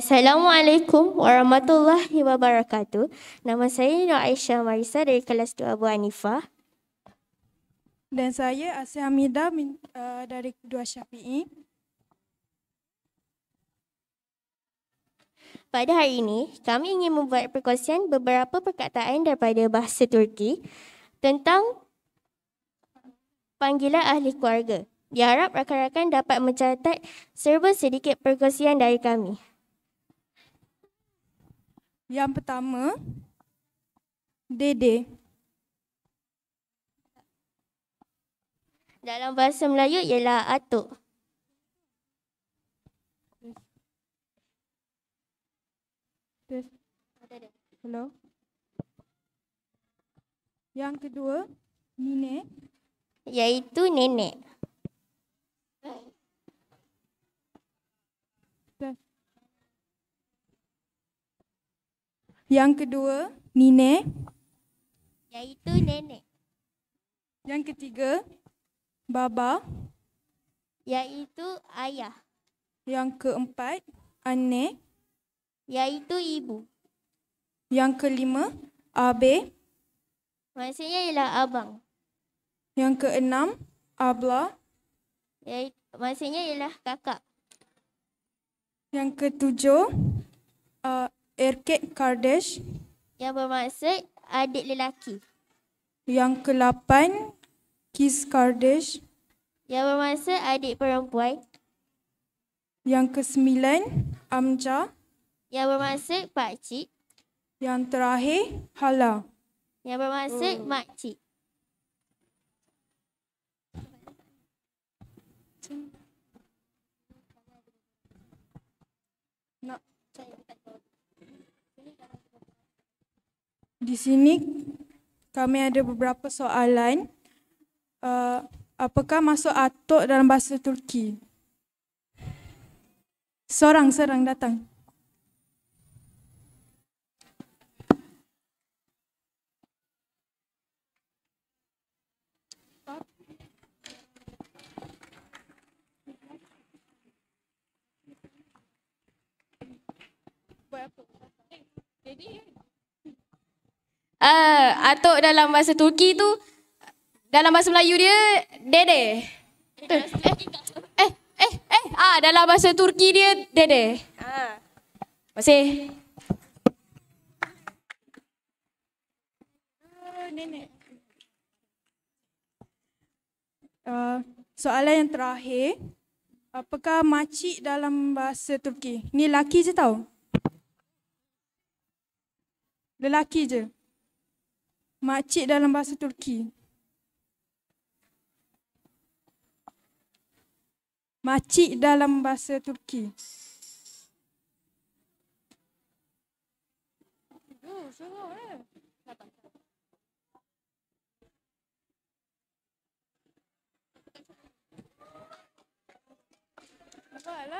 Assalamualaikum warahmatullahi wabarakatuh. Nama saya Nur Aisyah Marisa dari kelas 2 Abu Hanifah. Dan saya Asyah Amida eh, dari 2 Syafi'i. Pada hari ini, kami ingin membuat perkongsian beberapa perkataan daripada bahasa Turki tentang panggilan ahli keluarga. Diharap rakan-rakan dapat mencatat serba sedikit perkongsian dari kami. Yang pertama, Dede. Dalam bahasa Melayu ialah Atuk. Hello. Yang kedua, Nenek. Iaitu Nenek. Yang kedua, Nine. Iaitu Nenek. Yang ketiga, Baba. Iaitu Ayah. Yang keempat, Ane. Iaitu Ibu. Yang kelima, Abe. Maksudnya ialah Abang. Yang keenam, Abla. Iaitu, maksudnya ialah Kakak. Yang ketujuh, uh, erkek kardesh. Yang bermaksud adik lelaki. Yang ke kelapan, kis kardesh. Yang bermaksud adik perempuan. Yang ke kesembilan, amja. Yang bermaksud pakcik. Yang terakhir, hala. Yang bermaksud oh. makcik. Di sini kami ada beberapa soalan. Uh, apakah masuk atuk dalam bahasa Turki? Seorang-seorang datang. uh, atuk dalam bahasa Turki tu dalam bahasa Melayu dia dede. Eh, eh, eh. Ah, dalam bahasa Turki dia dede. Ah. Masih. Uh, soalan yang terakhir Apakah makcik dalam bahasa Turki? Ni lelaki je tau Lelaki je makcik dalam bahasa Turki. Makcik dalam bahasa Turki. Oh, suruh eh. Tak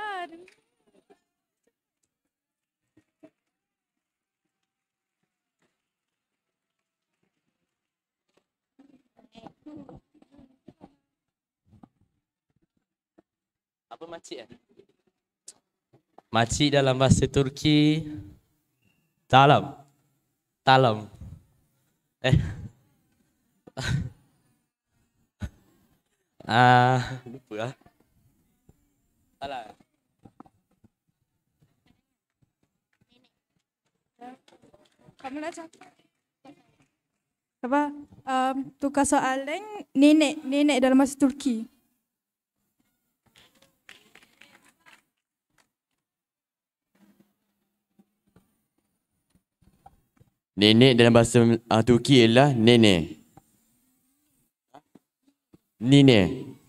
Apa makcik kan? Makcik dalam bahasa Turki Talam Talam Eh Ah, lupa lah. Alah. Kamu nak cakap? apa um, tukar soalan nenek nenek dalam masa Turki. Nenek dalam bahasa uh, Turki ialah nenek. Nenek.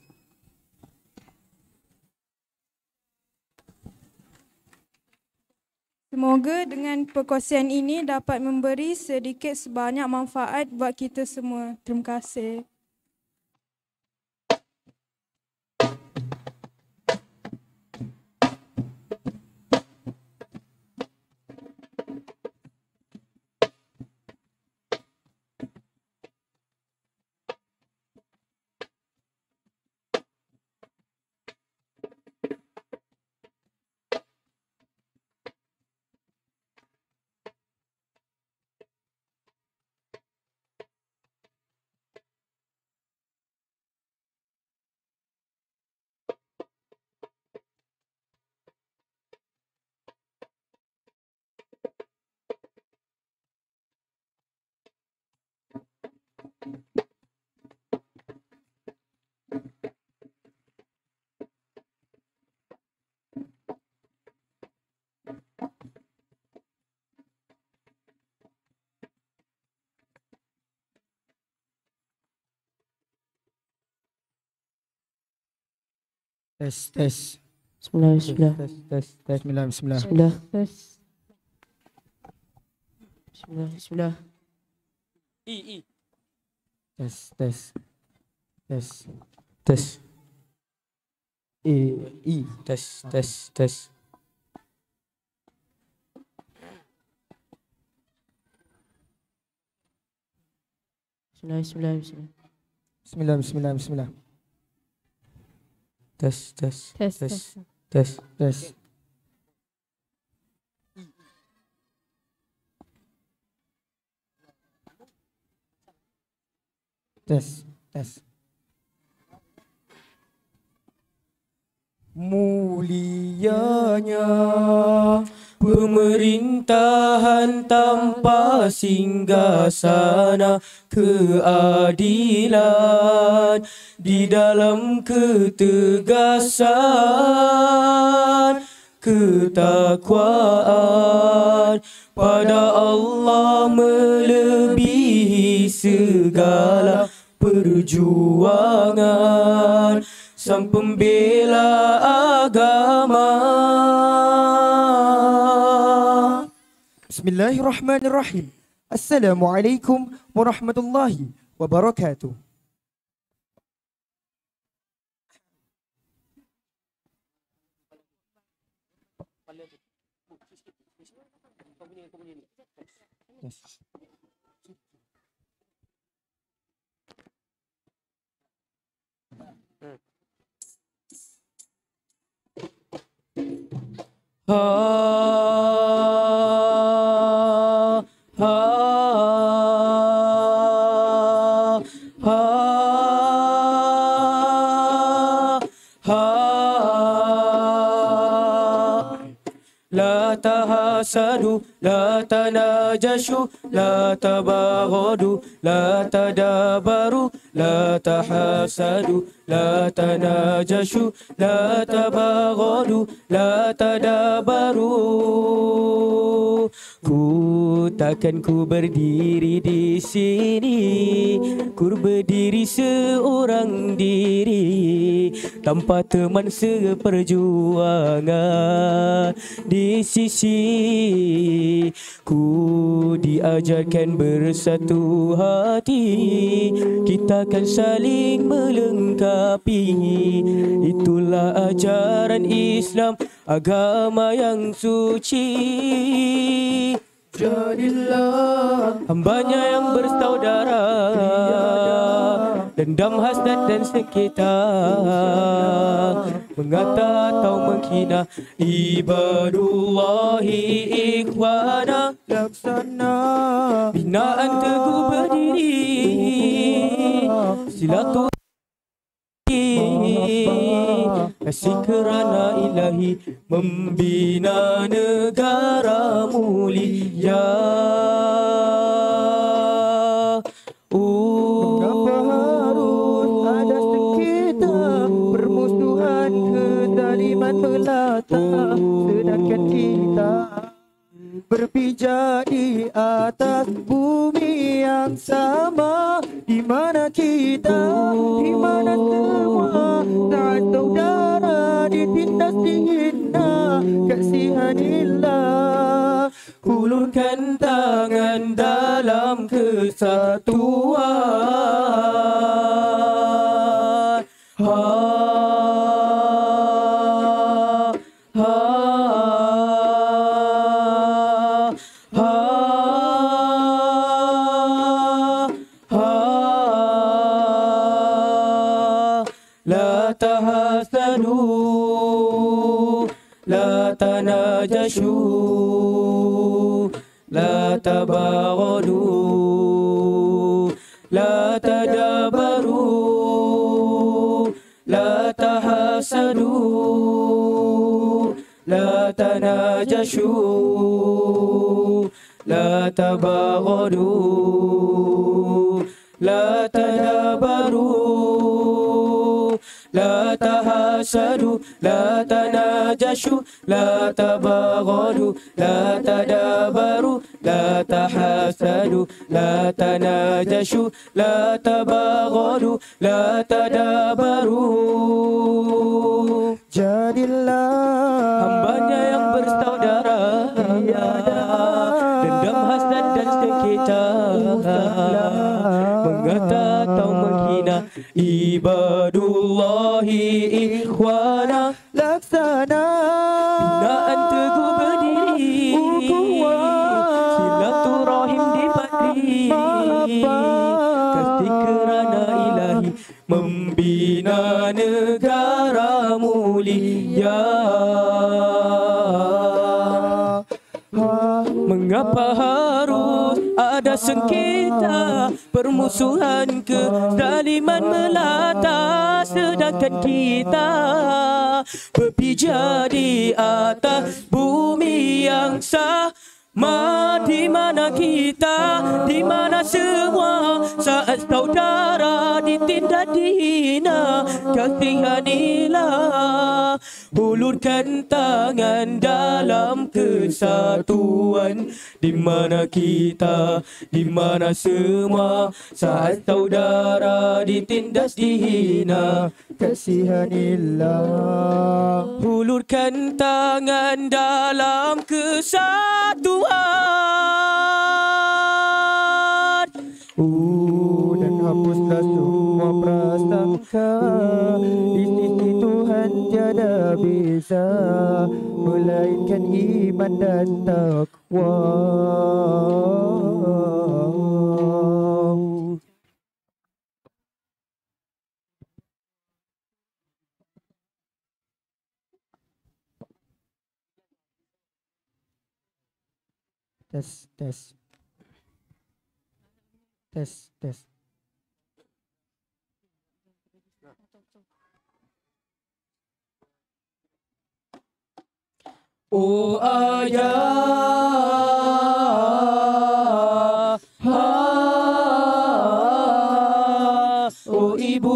Semoga dengan perkongsian ini dapat memberi sedikit sebanyak manfaat buat kita semua. Terima kasih. Tes, tes. Bismillah, bismillah. Tes, tes, tes. Bismillah, bismillah. Bismillah. Tes. Bismillah, bismillah. I, i. Tes, tes. Tes. Tes. I, i. Tes, tes, tes. Bismillah, bismillah, bismillah. Bismillah, bismillah, bismillah. Test, test, test, test, test, test. Test, test. mulianya pemerintahan tanpa singgasana keadilan di dalam ketegasan ketakwaan pada Allah melebihi segala perjuangan Sang pembela agama Bismillahirrahmanirrahim Assalamualaikum warahmatullahi wabarakatuh Oh, oh, oh, oh, لا تحاسدوا لا تناجشوا لا تباغضوا لا تدابروا لا تحاسدوا لا تناجشوا لا تباغضوا لا تدابروا Ku takkan ku berdiri di sini Ku berdiri seorang diri Tanpa teman seperjuangan Di sisi Ku diajarkan bersatu hati Kita akan saling melengkapi Itulah ajaran Islam agama yang suci Jadilah hambanya yang bersaudara Dendam hasnat dan sekitar Mengata atau menghina Ibadullahi ikhwana Laksana Binaan teguh berdiri Silatuh kasih kerana ilahi membina negara mulia. Ya Berpijak di atas bumi yang sama Di mana kita, di mana semua Tak tahu darah ditindas dihina Kasihanilah Hulurkan tangan dalam kesatuan ọjọ́ shoot. zaman melata sedangkan kita Hulurkan tangan dalam kesatuan Di mana kita, di mana semua Saat saudara ditindas, dihina Kasihanilah Hulurkan tangan dalam kesatuan Ooh, uhuh, Dan hapuslah semua perasaan Ooh, kepada bisa Melainkan iman dan takwa Test test test test. O oh, ayah, ha, oh, o ibu,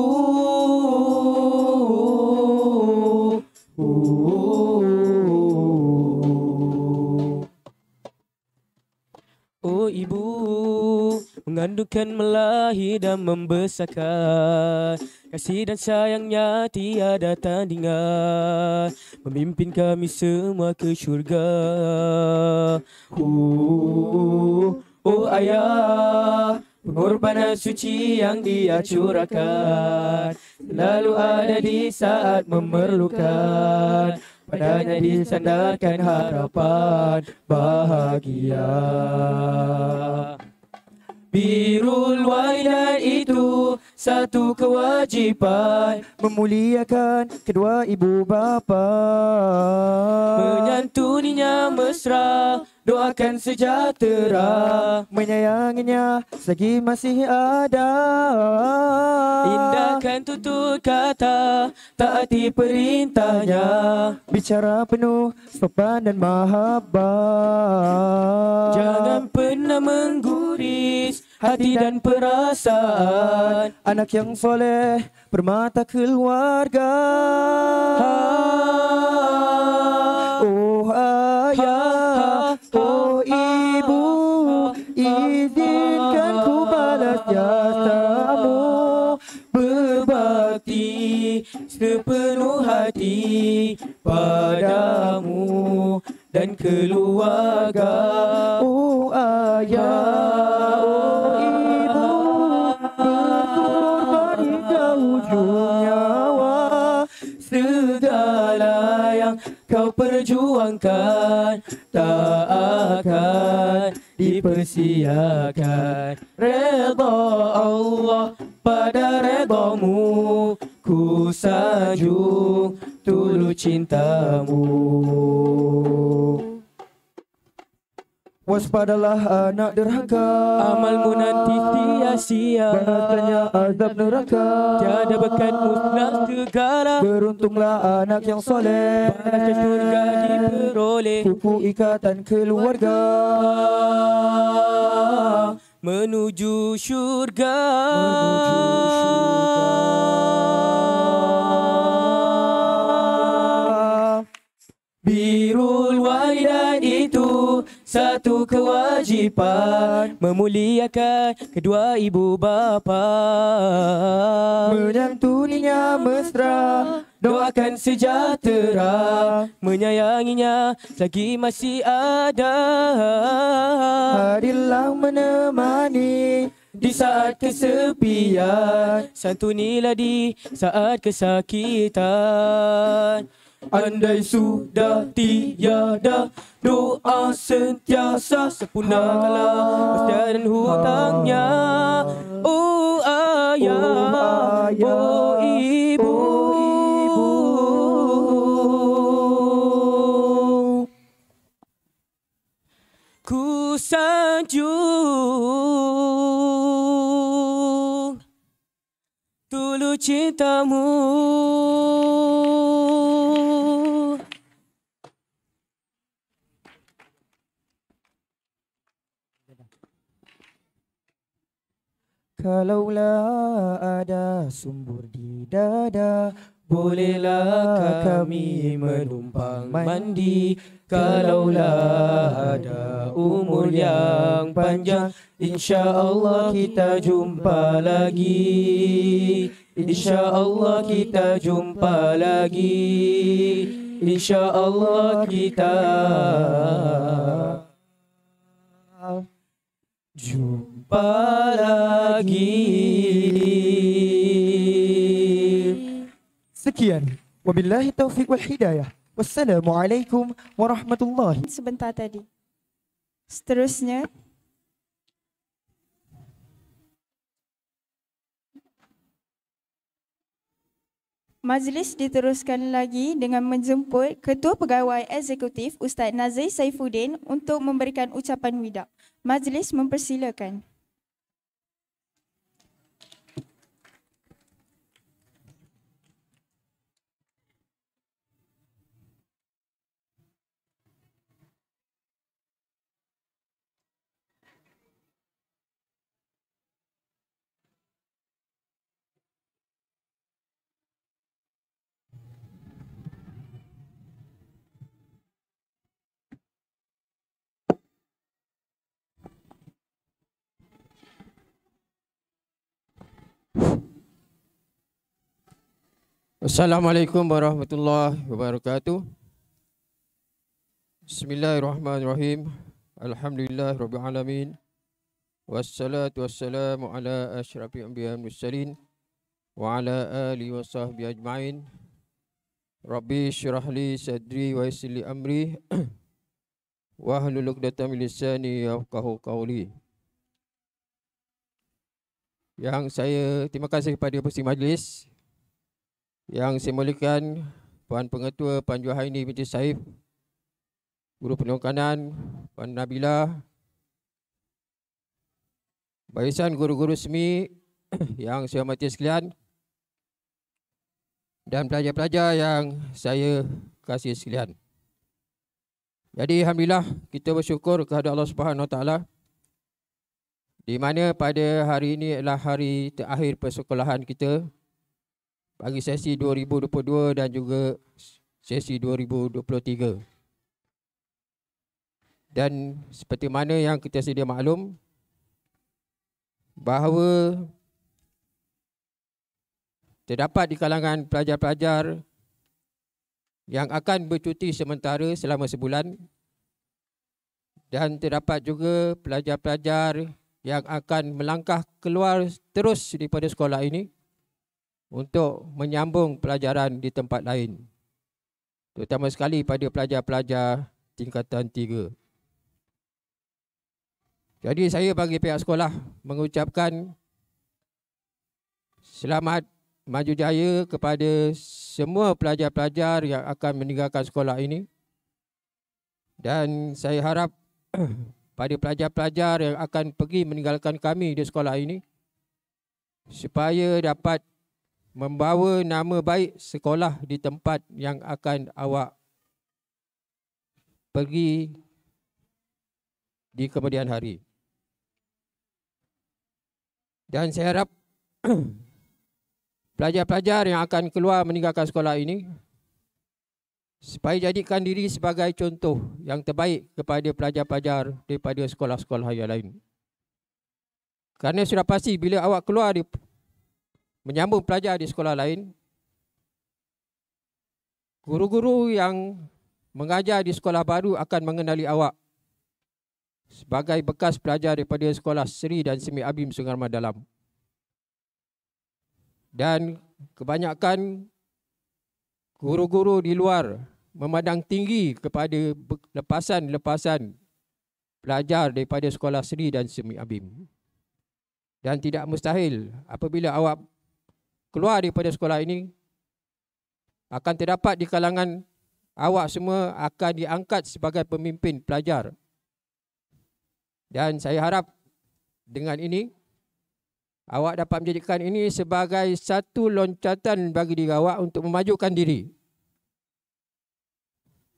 o. Oh, o ibu. Mengandungkan melahir dan membesarkan Kasih dan sayangnya tiada tandingan Memimpin kami semua ke syurga Oh, oh ayah Pengorbanan suci yang dia curahkan Lalu ada di saat memerlukan Padanya disandarkan harapan bahagia Birul walidain itu satu kewajipan Memuliakan kedua ibu bapa Menyantuninya mesra Doakan sejahtera Menyayanginya selagi masih ada Indahkan tutur kata Taati perintahnya Bicara penuh sopan dan mahabbah Jangan pernah mengguris hati dan perasaan Anak yang soleh, permata keluarga ha, ha, Oh ha, ayah, oh ibu ha, Izinkan ku balas jasamu Berbakti sepenuh hati padamu dan keluarga Oh ayah, oh ibu Berkorbani kau ujung nyawa Segala yang kau perjuangkan Tak akan dipersiakan Redha Allah pada redhamu Ku sanjung tulus cintamu Waspadalah anak derhaka Amalmu nanti sia-sia Beratanya azab neraka Tiada bekat musnah segala Beruntunglah anak yang soleh Baca surga diperoleh Kuku ikatan keluarga Menuju syurga Menuju syurga satu kewajipan memuliakan kedua ibu bapa. Menyantuninya mesra, doakan sejahtera, menyayanginya lagi masih ada. Hadirlah menemani di saat kesepian, santunilah di saat kesakitan. Andai sudah tiada doa sentiasa sepunahlah kesian hutangnya. Oh ayah, oh ibu. Ku sanjung tulu cintamu. Kalaulah ada sumbur di dada Bolehlah kami menumpang mandi Kalaulah ada umur yang panjang Insya Allah kita jumpa lagi Insya Allah kita jumpa lagi Insya Allah kita Jumpa jumpa lagi. Sekian. Wabillahi taufiq wal hidayah. Wassalamualaikum warahmatullahi Sebentar tadi. Seterusnya. Majlis diteruskan lagi dengan menjemput Ketua Pegawai Eksekutif Ustaz Nazir Saifuddin untuk memberikan ucapan widak. Majlis mempersilakan. Assalamualaikum warahmatullahi wabarakatuh. Bismillahirrahmanirrahim. Alhamdulillah rabbil alamin. Wassalatu wassalamu ala asyrafil anbiya mursalin wa ala ali washabbi ajmain. Rabbi syrah sadri wa yassir amri wa hlul uqdatam min lisani qawli. Yang saya terima kasih kepada pusing majlis yang saya mulakan Puan Pengetua Puan Johaini binti Saif Guru Penuh Kanan Puan Nabila Barisan Guru-Guru Semi yang saya hormati sekalian dan pelajar-pelajar yang saya kasih sekalian. Jadi alhamdulillah kita bersyukur kepada Allah Subhanahu taala di mana pada hari ini adalah hari terakhir persekolahan kita bagi sesi 2022 dan juga sesi 2023. Dan seperti mana yang kita sedia maklum bahawa terdapat di kalangan pelajar-pelajar yang akan bercuti sementara selama sebulan dan terdapat juga pelajar-pelajar yang akan melangkah keluar terus daripada sekolah ini untuk menyambung pelajaran di tempat lain. Terutama sekali pada pelajar-pelajar tingkatan tiga. Jadi saya bagi pihak sekolah mengucapkan selamat maju jaya kepada semua pelajar-pelajar yang akan meninggalkan sekolah ini. Dan saya harap pada pelajar-pelajar yang akan pergi meninggalkan kami di sekolah ini supaya dapat membawa nama baik sekolah di tempat yang akan awak pergi di kemudian hari. Dan saya harap pelajar-pelajar yang akan keluar meninggalkan sekolah ini supaya jadikan diri sebagai contoh yang terbaik kepada pelajar-pelajar daripada sekolah-sekolah yang lain. Kerana sudah pasti bila awak keluar menyambung pelajar di sekolah lain, guru-guru yang mengajar di sekolah baru akan mengenali awak sebagai bekas pelajar daripada sekolah Seri dan Semi Abim Sungai dalam, Dan kebanyakan guru-guru di luar memandang tinggi kepada lepasan-lepasan pelajar daripada sekolah Seri dan Semi Abim. Dan tidak mustahil apabila awak keluar daripada sekolah ini akan terdapat di kalangan awak semua akan diangkat sebagai pemimpin pelajar. Dan saya harap dengan ini awak dapat menjadikan ini sebagai satu loncatan bagi diri awak untuk memajukan diri.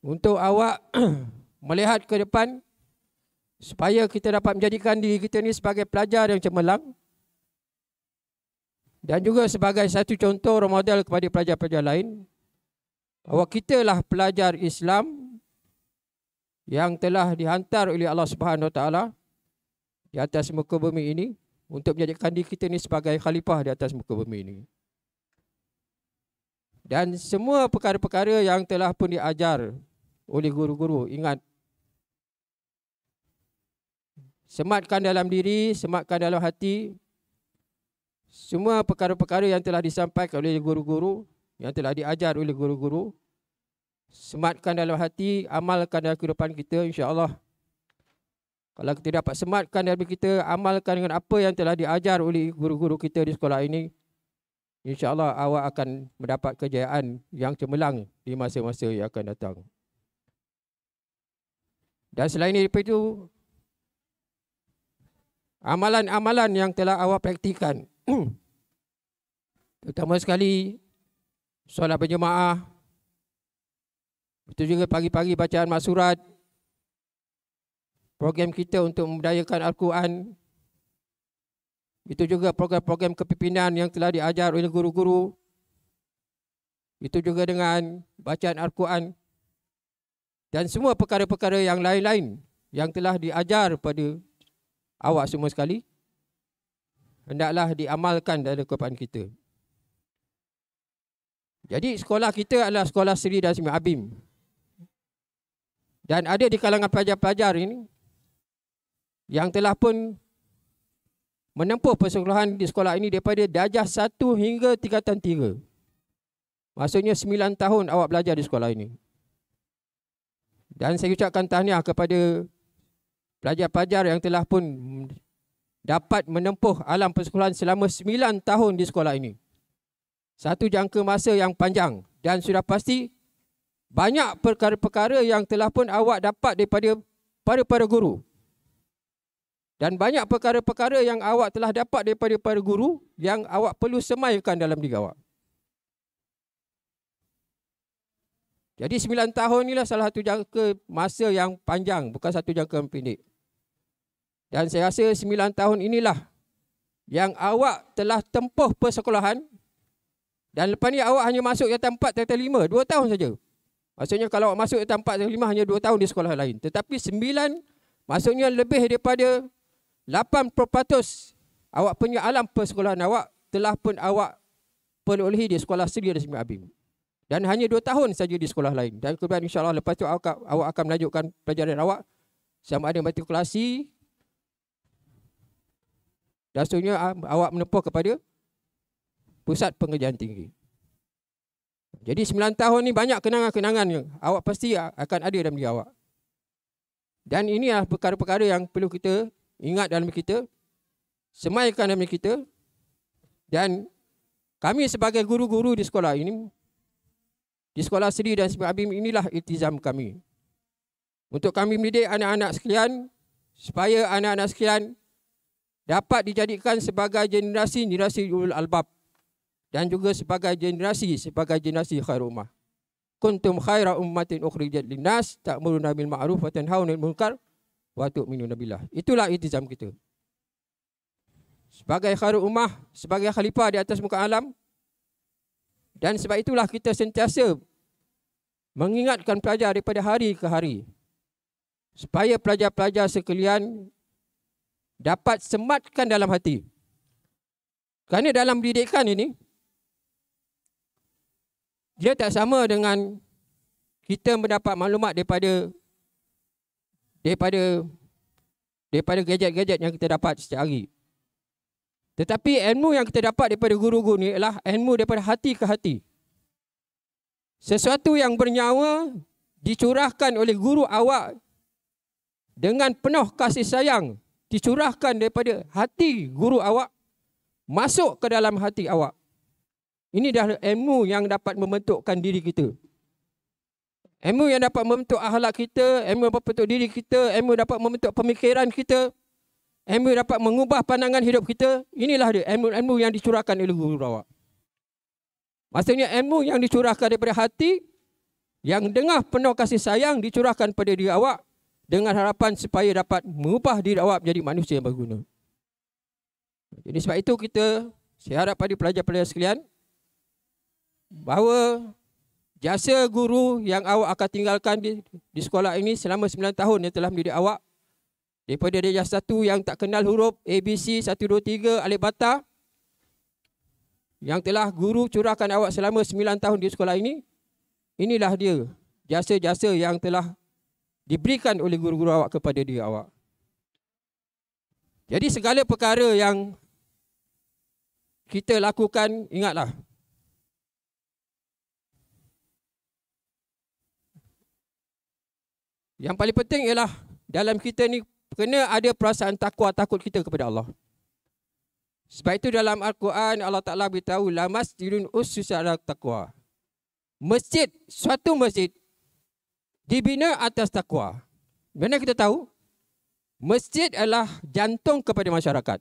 Untuk awak melihat ke depan supaya kita dapat menjadikan diri kita ini sebagai pelajar yang cemerlang. Dan juga sebagai satu contoh role model kepada pelajar-pelajar lain bahawa lah pelajar Islam yang telah dihantar oleh Allah Subhanahu taala di atas muka bumi ini untuk menjadikan diri kita ini sebagai khalifah di atas muka bumi ini. Dan semua perkara-perkara yang telah pun diajar oleh guru-guru, ingat. Sematkan dalam diri, sematkan dalam hati, semua perkara-perkara yang telah disampaikan oleh guru-guru, yang telah diajar oleh guru-guru, sematkan dalam hati, amalkan dalam kehidupan kita insya-Allah. Kalau kita dapat sematkan dalam kita, amalkan dengan apa yang telah diajar oleh guru-guru kita di sekolah ini, insya-Allah awak akan mendapat kejayaan yang cemerlang di masa-masa yang akan datang. Dan selain daripada itu, amalan-amalan yang telah awak praktikan. Terutama hmm. sekali solat berjemaah. Itu juga pagi-pagi bacaan masurat Program kita untuk memudayakan Al-Quran. Itu juga program-program kepimpinan yang telah diajar oleh guru-guru. Itu juga dengan bacaan Al-Quran. Dan semua perkara-perkara yang lain-lain yang telah diajar pada awak semua sekali hendaklah diamalkan dalam kehidupan kita. Jadi sekolah kita adalah sekolah Seri dan Semi Abim. Dan ada di kalangan pelajar-pelajar ini yang telah pun menempuh persekolahan di sekolah ini daripada darjah satu hingga tingkatan tiga. Maksudnya sembilan tahun awak belajar di sekolah ini. Dan saya ucapkan tahniah kepada pelajar-pelajar yang telah pun dapat menempuh alam persekolahan selama 9 tahun di sekolah ini. Satu jangka masa yang panjang dan sudah pasti banyak perkara-perkara yang telah pun awak dapat daripada para para guru. Dan banyak perkara-perkara yang awak telah dapat daripada para guru yang awak perlu semaikan dalam diri awak. Jadi 9 tahun inilah salah satu jangka masa yang panjang, bukan satu jangka yang pendek. Dan saya rasa sembilan tahun inilah yang awak telah tempuh persekolahan dan lepas ni awak hanya masuk jatah 4, jatah 5, dua tahun saja. Maksudnya kalau awak masuk jatah 4, jatah 5 hanya dua tahun di sekolah lain. Tetapi sembilan maksudnya lebih daripada lapan 8% awak punya alam persekolahan awak telah pun awak perolehi di sekolah Seri dan Sembilan Abim. Dan hanya dua tahun saja di sekolah lain. Dan kemudian insyaAllah lepas tu awak, akan melanjutkan pelajaran awak sama ada matrikulasi, dan seterusnya awak menempuh kepada pusat pengerjaan tinggi. Jadi 9 tahun ni banyak kenangan-kenangan yang awak pasti akan ada dalam diri awak. Dan ini adalah perkara-perkara yang perlu kita ingat dalam kita, semaikan dalam kita dan kami sebagai guru-guru di sekolah ini di sekolah Seri dan Sibuk Abim inilah iltizam kami. Untuk kami mendidik anak-anak sekalian supaya anak-anak sekalian dapat dijadikan sebagai generasi generasi ulul albab dan juga sebagai generasi sebagai generasi khairumah. Kuntum khaira ummatin ukhrijat linnas ta'muruna bil ma'ruf wa tanhauna 'anil munkar wa tu'minuna billah. Itulah itizam kita. Sebagai khairul ummah, sebagai khalifah di atas muka alam dan sebab itulah kita sentiasa mengingatkan pelajar daripada hari ke hari supaya pelajar-pelajar sekalian dapat sematkan dalam hati. Kerana dalam didikan ini, dia tak sama dengan kita mendapat maklumat daripada daripada daripada gadget-gadget yang kita dapat setiap hari. Tetapi ilmu yang kita dapat daripada guru-guru ni ialah ilmu daripada hati ke hati. Sesuatu yang bernyawa dicurahkan oleh guru awak dengan penuh kasih sayang dicurahkan daripada hati guru awak masuk ke dalam hati awak. Ini dah ilmu yang dapat membentukkan diri kita. Ilmu yang dapat membentuk akhlak kita, ilmu yang dapat membentuk diri kita, ilmu dapat membentuk pemikiran kita, ilmu dapat mengubah pandangan hidup kita. Inilah dia ilmu-ilmu yang dicurahkan oleh guru awak. Maksudnya ilmu yang dicurahkan daripada hati yang dengar penuh kasih sayang dicurahkan pada diri awak dengan harapan supaya dapat mengubah diri awak menjadi manusia yang berguna. Jadi sebab itu kita saya harap pada pelajar-pelajar sekalian bahawa jasa guru yang awak akan tinggalkan di, di sekolah ini selama 9 tahun yang telah mendidik awak daripada dia jasa satu yang tak kenal huruf ABC B, C, 1, 2, 3, Alib Bata yang telah guru curahkan awak selama 9 tahun di sekolah ini inilah dia jasa-jasa yang telah diberikan oleh guru-guru awak kepada dia awak. Jadi segala perkara yang kita lakukan, ingatlah. Yang paling penting ialah dalam kita ni kena ada perasaan takwa takut kita kepada Allah. Sebab itu dalam Al-Quran Allah Taala beritahu la masjidun ussisa takwa. Masjid, suatu masjid dibina atas takwa. Mana kita tahu? Masjid adalah jantung kepada masyarakat.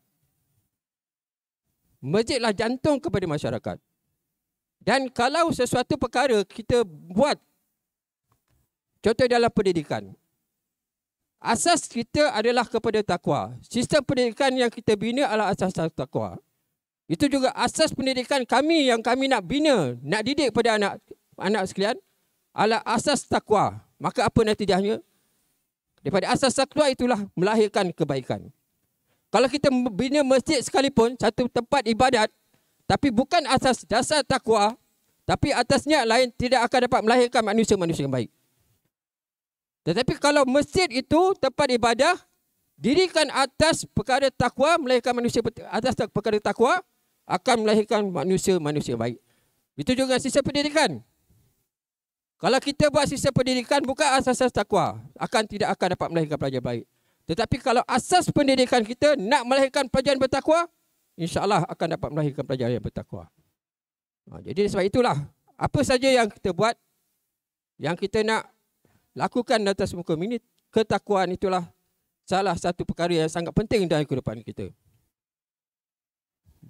Masjidlah jantung kepada masyarakat. Dan kalau sesuatu perkara kita buat, contoh dalam pendidikan, asas kita adalah kepada takwa. Sistem pendidikan yang kita bina adalah asas takwa. Itu juga asas pendidikan kami yang kami nak bina, nak didik pada anak anak sekalian, adalah asas takwa maka apa natijahnya? Daripada asas takwa itulah melahirkan kebaikan. Kalau kita bina masjid sekalipun, satu tempat ibadat, tapi bukan asas dasar takwa, tapi atasnya lain tidak akan dapat melahirkan manusia-manusia yang baik. Tetapi kalau masjid itu tempat ibadah, dirikan atas perkara takwa, melahirkan manusia atas perkara takwa, akan melahirkan manusia-manusia baik. Itu juga sisa pendidikan. Kalau kita buat sistem pendidikan bukan asas-asas takwa, akan tidak akan dapat melahirkan pelajar baik. Tetapi kalau asas pendidikan kita nak melahirkan pelajar yang bertakwa, Allah akan dapat melahirkan pelajar yang bertakwa. Ha, jadi sebab itulah, apa saja yang kita buat, yang kita nak lakukan di atas muka ini, ketakwaan itulah salah satu perkara yang sangat penting dalam kehidupan kita.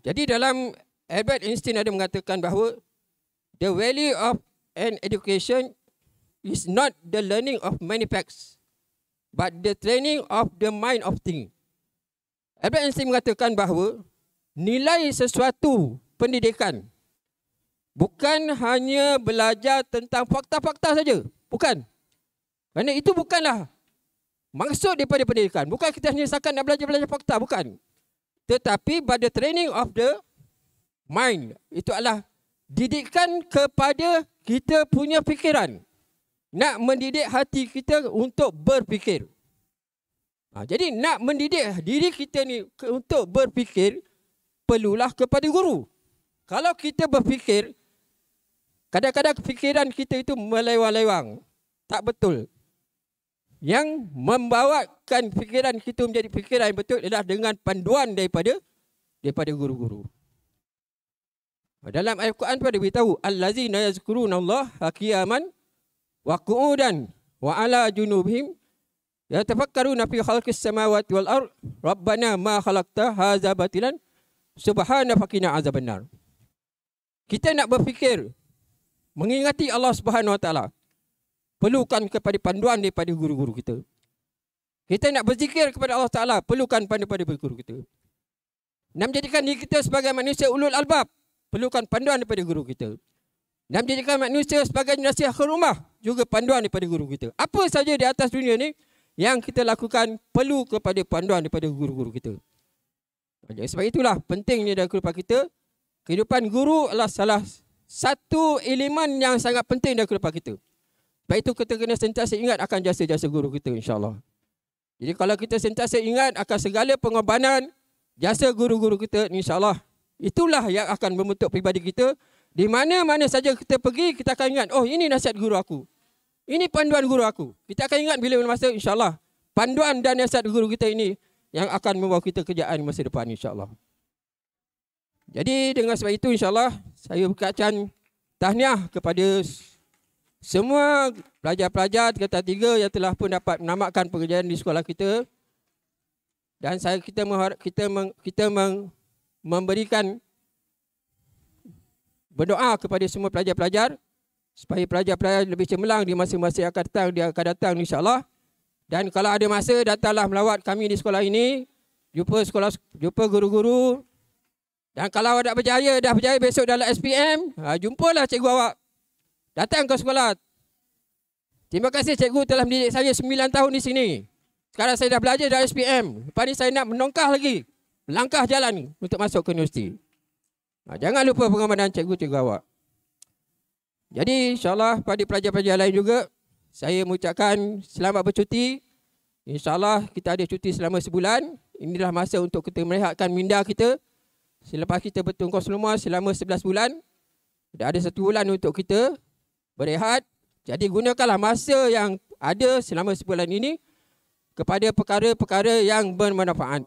Jadi dalam Albert Einstein ada mengatakan bahawa the value of and education is not the learning of many facts, but the training of the mind of things. Albert Einstein mengatakan bahawa nilai sesuatu pendidikan bukan hanya belajar tentang fakta-fakta saja. Bukan. Kerana itu bukanlah maksud daripada pendidikan. Bukan kita hanya sakan nak belajar-belajar fakta. Bukan. Tetapi pada training of the mind. Itu adalah didikan kepada kita punya fikiran. Nak mendidik hati kita untuk berfikir. Ha, jadi nak mendidik diri kita ni untuk berfikir, perlulah kepada guru. Kalau kita berfikir, kadang-kadang fikiran kita itu melewang-lewang. Tak betul. Yang membawakan fikiran kita menjadi fikiran betul adalah dengan panduan daripada daripada guru-guru. Dalam ayat Quran pun ada beritahu allazina yazkurunallaha ha, qiyaman wa qu'udan wa ala junubihim ya tafakkaruna fi khalqis samawati wal ard rabbana ma khalaqta hadza batilan subhanaka azabannar. Kita nak berfikir mengingati Allah Subhanahu wa taala perlukan kepada panduan daripada guru-guru kita. Kita nak berzikir kepada Allah Taala perlukan panduan daripada guru kita. Nak menjadikan diri kita sebagai manusia ulul albab perlukan panduan daripada guru kita. Dan menjadikan manusia sebagai generasi akhir rumah juga panduan daripada guru kita. Apa saja di atas dunia ni yang kita lakukan perlu kepada panduan daripada guru-guru kita. Jadi sebab itulah pentingnya dalam kehidupan kita. Kehidupan guru adalah salah satu elemen yang sangat penting dalam kehidupan kita. Sebab itu kita kena sentiasa ingat akan jasa-jasa guru kita insyaAllah. Jadi kalau kita sentiasa ingat akan segala pengorbanan jasa guru-guru kita insyaAllah Itulah yang akan membentuk pribadi kita. Di mana-mana saja kita pergi, kita akan ingat, oh ini nasihat guru aku. Ini panduan guru aku. Kita akan ingat bila masa, insyaAllah, panduan dan nasihat guru kita ini yang akan membawa kita kerjaan masa depan, insyaAllah. Jadi dengan sebab itu, insyaAllah, saya berkacan tahniah kepada semua pelajar-pelajar tingkatan tiga yang telah pun dapat menamatkan pekerjaan di sekolah kita. Dan saya kita mengharap, kita meng, kita meng, memberikan berdoa kepada semua pelajar-pelajar supaya pelajar-pelajar lebih cemerlang di masa-masa yang akan datang dia akan datang insyaallah Dan kalau ada masa datanglah melawat kami di sekolah ini, jumpa sekolah jumpa guru-guru. Dan kalau awak tak berjaya, dah berjaya besok dalam SPM, ha, jumpalah cikgu awak. Datang ke sekolah. Terima kasih cikgu telah mendidik saya 9 tahun di sini. Sekarang saya dah belajar dalam SPM. Lepas ini saya nak menongkah lagi langkah jalan untuk masuk ke universiti. Nah, ha, jangan lupa pengamanan cikgu-cikgu awak. Jadi insyaAllah pada pelajar-pelajar lain juga, saya mengucapkan selamat bercuti. InsyaAllah kita ada cuti selama sebulan. Inilah masa untuk kita merehatkan minda kita. Selepas kita bertungkus selama selama 11 bulan, dah ada satu bulan untuk kita berehat. Jadi gunakanlah masa yang ada selama sebulan ini kepada perkara-perkara yang bermanfaat.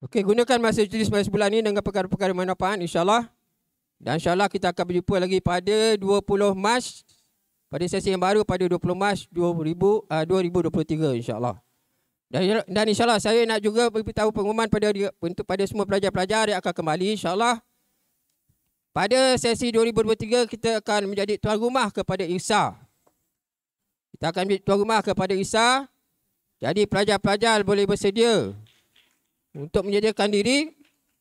Okey, gunakan masa majlis pada sebulan ini dengan perkara-perkara manfaat insya-Allah. Dan insya-Allah kita akan berjumpa lagi pada 20 Mac pada sesi yang baru pada 20 Mac 2000 2023 ah, insya-Allah. Dan, dan insya-Allah saya nak juga beritahu pengumuman pada untuk pada semua pelajar-pelajar yang akan kembali insya-Allah. Pada sesi 2023 kita akan menjadi tuan rumah kepada Isa. Kita akan menjadi tuan rumah kepada Isa. Jadi pelajar-pelajar boleh bersedia untuk menyediakan diri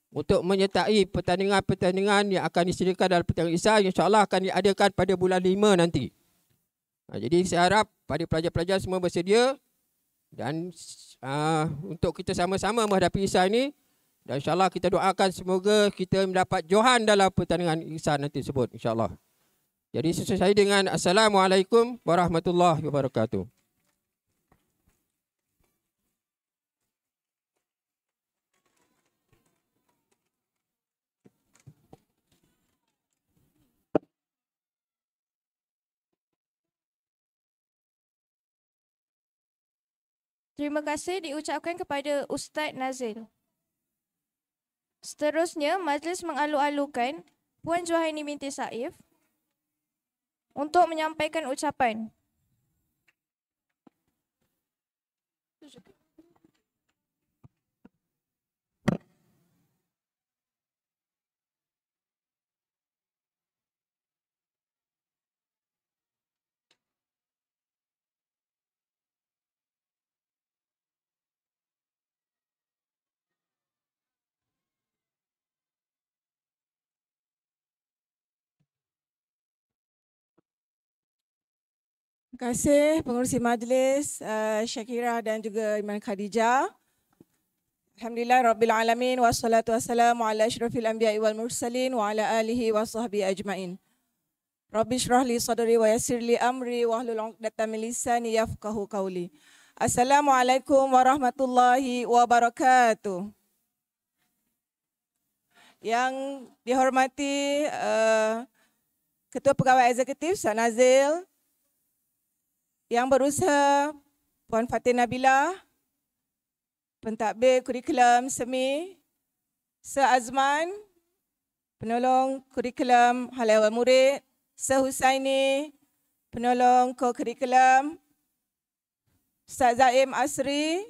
untuk menyertai pertandingan-pertandingan yang akan disediakan dalam pertandingan Isa yang Allah akan diadakan pada bulan 5 nanti. Ha, jadi saya harap pada pelajar-pelajar semua bersedia dan uh, untuk kita sama-sama menghadapi Isa ini dan Insya Allah kita doakan semoga kita mendapat Johan dalam pertandingan Isa nanti tersebut Allah. Jadi sesuai dengan Assalamualaikum Warahmatullahi Wabarakatuh. Terima kasih diucapkan kepada Ustaz Nazil. Seterusnya, majlis mengalu-alukan Puan Johaini binti Saif untuk menyampaikan ucapan. Terima kasih pengurusi majlis uh, eh, Syakira dan juga Iman Khadijah. Alhamdulillah Rabbil Alamin wassalatu wassalamu ala ashrafil anbiya wal mursalin wa ala alihi wa sahbihi ajma'in. Rabbi syrah li sadri wa yassir li amri wa hlul uqdata min lisani qawli. Assalamualaikum warahmatullahi wabarakatuh. Yang dihormati uh, Ketua Pegawai Eksekutif Sanazil, yang berusaha Puan Fatin Nabila, pentadbir kurikulum semi, Sir Azman, penolong kurikulum halaman murid, Sir Husaini, penolong kurikulum, Ustaz Zaim Asri,